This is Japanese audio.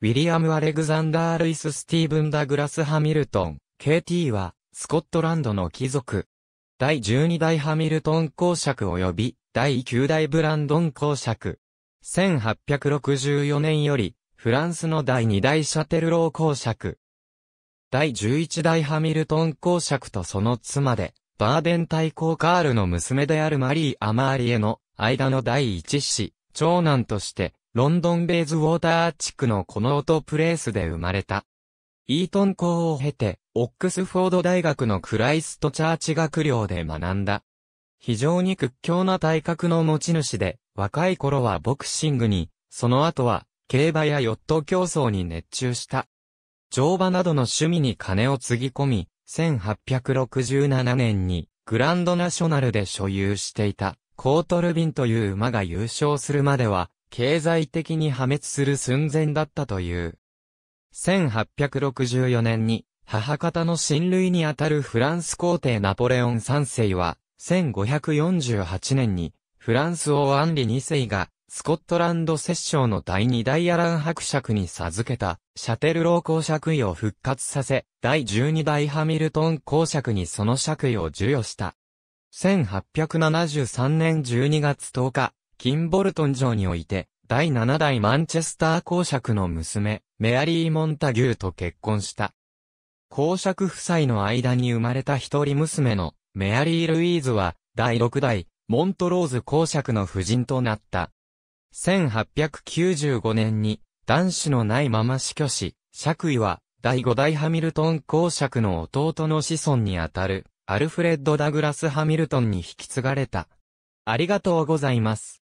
ウィリアム・アレグザンダー・ルイス・スティーブン・ダグラス・ハミルトン、KT は、スコットランドの貴族。第12代ハミルトン公爵及び、第9代ブランドン公爵。1864年より、フランスの第2代シャテルロー公爵。第11代ハミルトン公爵とその妻で、バーデン大公カールの娘であるマリー・アマーリエの間の第一子、長男として、ロンドンベイズウォーター地区のコノートプレースで生まれた。イートン校を経て、オックスフォード大学のクライストチャーチ学寮で学んだ。非常に屈強な体格の持ち主で、若い頃はボクシングに、その後は、競馬やヨット競争に熱中した。乗馬などの趣味に金をつぎ込み、1867年に、グランドナショナルで所有していた、コートルビンという馬が優勝するまでは、経済的に破滅する寸前だったという。1864年に、母方の親類にあたるフランス皇帝ナポレオン3世は、1548年に、フランス王アンリ2世が、スコットランド摂政の第2代アラン伯爵に授けた、シャテルロー公爵位を復活させ、第12代ハミルトン公爵にその爵位を授与した。1873年12月10日、キンボルトン城において、第7代マンチェスター公爵の娘、メアリー・モンタギューと結婚した。公爵夫妻の間に生まれた一人娘のメアリー・ルイーズは、第6代、モントローズ公爵の夫人となった。1895年に、男子のないまま死去し、爵位は、第5代ハミルトン公爵の弟の子孫にあたる、アルフレッド・ダグラス・ハミルトンに引き継がれた。ありがとうございます。